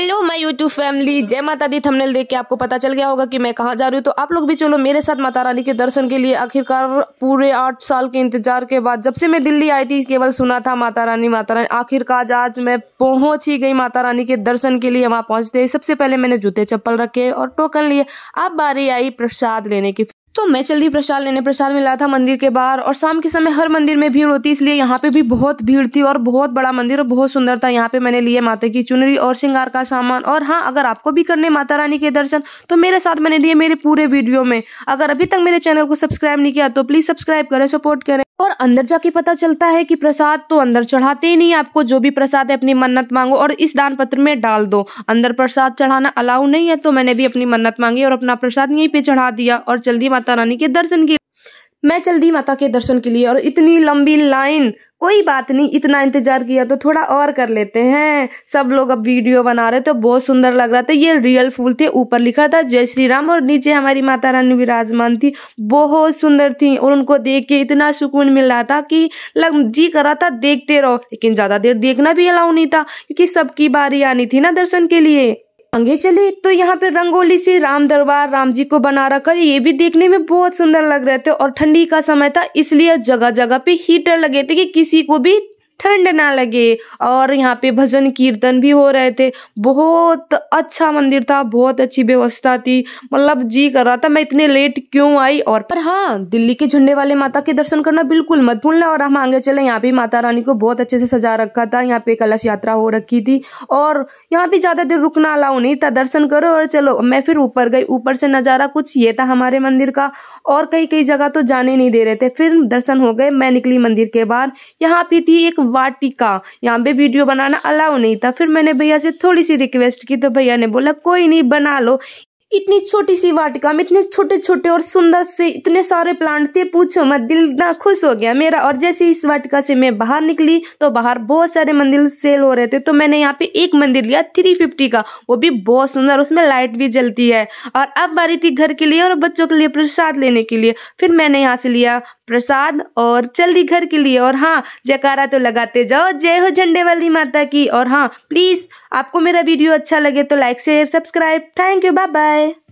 hello my YouTube family जय माता दी thumbnail देख के आपको पता चल गया होगा कि मैं कहाँ जा रही हूँ तो आप लोग भी चलो मेरे साथ माता रानी के दर्शन के लिए आखिरकार पूरे आठ साल के इंतजार के बाद जब से मैं दिल्ली आई थी केवल सुना था माता रानी माता रानी आखिरकार आज मैं पहुंच ही गई माता रानी के दर्शन के लिए वहाँ पहुंचते सबसे पहले मैंने जूते चप्पल रखे और टोकन लिए अब बारी आई प्रसाद लेने की तो मैं चल दी प्रसाद लेने प्रसाद मिला था मंदिर के बाहर और शाम के समय हर मंदिर में भीड़ होती इसलिए यहाँ पे भी बहुत भीड़ थी और बहुत बड़ा मंदिर और बहुत सुंदर था यहाँ पे मैंने लिए माता की चुनरी और श्रृंगार का सामान और हाँ अगर आपको भी करने माता रानी के दर्शन तो मेरे साथ मैंने लिए मेरे पूरे वीडियो में अगर अभी तक मेरे चैनल को सब्सक्राइब नहीं किया तो प्लीज़ सब्सक्राइब करें सपोर्ट करें और अंदर जाके पता चलता है कि प्रसाद तो अंदर चढ़ाते ही नहीं आपको जो भी प्रसाद है अपनी मन्नत मांगो और इस दान पत्र में डाल दो अंदर प्रसाद चढ़ाना अलाउ नहीं है तो मैंने भी अपनी मन्नत मांगी और अपना प्रसाद यहीं पे चढ़ा दिया और जल्दी माता रानी के दर्शन किए मैं चल दी माता के दर्शन के लिए और इतनी लंबी लाइन कोई बात नहीं इतना इंतजार किया तो थोड़ा और कर लेते हैं सब लोग अब वीडियो बना रहे थे तो बहुत सुंदर लग रहा था ये रियल फूल थे ऊपर लिखा था जय श्री राम और नीचे हमारी माता रानी विराजमान थी बहुत सुंदर थी और उनको देख के इतना सुकून मिल रहा था कि लग जी कर रहा था देखते रहो लेकिन ज़्यादा देर देखना भी अलाउ नहीं था क्योंकि सबकी बारी आनी थी ना दर्शन के लिए आगे चले तो यहाँ पे रंगोली से राम दरबार राम जी को बना रखा है ये भी देखने में बहुत सुंदर लग रहे थे और ठंडी का समय था इसलिए जगह जगह पे हीटर लगे थे कि किसी को भी ठंड ना लगे और यहाँ पे भजन कीर्तन भी हो रहे थे बहुत अच्छा मंदिर था बहुत अच्छी व्यवस्था थी मतलब जी कर रहा था मैं इतने लेट क्यों आई और पर हाँ दिल्ली के झंडे वाले माता के दर्शन करना बिल्कुल मत भूलना और हम आगे चले यहाँ पे माता रानी को बहुत अच्छे से सजा रखा था यहाँ पे कलश यात्रा हो रखी थी और यहाँ पे ज्यादा देर रुकना अलाउ नहीं था दर्शन करो और चलो मैं फिर ऊपर गई ऊपर से नज़ारा कुछ ये था हमारे मंदिर का और कई कई जगह तो जाने नहीं दे रहे थे फिर दर्शन हो गए मैं निकली मंदिर के बाहर यहाँ पे थी एक वाटिका यहाँ पे वीडियो बनाना अलाउ नहीं था फिर मैंने भैया से थोड़ी सी रिक्वेस्ट की तो भैया ने बोला कोई नहीं बना लो इतनी छोटी सी वाटिका में इतने छोटे छोटे और सुंदर से इतने सारे प्लांट थे पूछो मत दिल ना खुश हो गया मेरा और जैसे इस वाटिका से मैं बाहर निकली तो बाहर बहुत सारे मंदिर सेल हो रहे थे तो मैंने यहाँ पे एक मंदिर लिया थ्री फिफ्टी का वो भी बहुत सुंदर उसमें लाइट भी जलती है और अब बारी थी घर के लिए और बच्चों के लिए प्रसाद लेने के लिए फिर मैंने यहाँ से लिया प्रसाद और जल्दी घर के लिए और हाँ जयकारा तो लगाते जाओ जय हो झंडे वाली माता की और हाँ प्लीज़ आपको मेरा वीडियो अच्छा लगे तो like share subscribe thank you bye bye